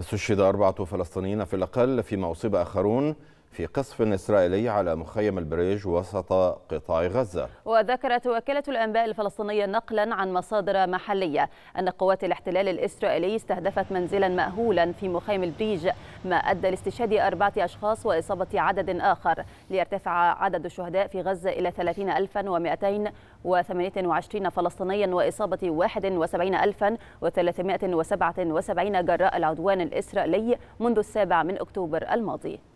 استشهد أربعة فلسطينيين في الأقل فيما أصيب آخرون في قصف إسرائيلي على مخيم البريج وسط قطاع غزة وذكرت وكالة الأنباء الفلسطينية نقلا عن مصادر محلية أن قوات الاحتلال الإسرائيلي استهدفت منزلا مأهولا في مخيم البريج ما أدى لاستشهاد أربعة أشخاص وإصابة عدد آخر ليرتفع عدد الشهداء في غزة إلى 30228 فلسطينيا وإصابة 71377 جراء العدوان الإسرائيلي منذ السابع من أكتوبر الماضي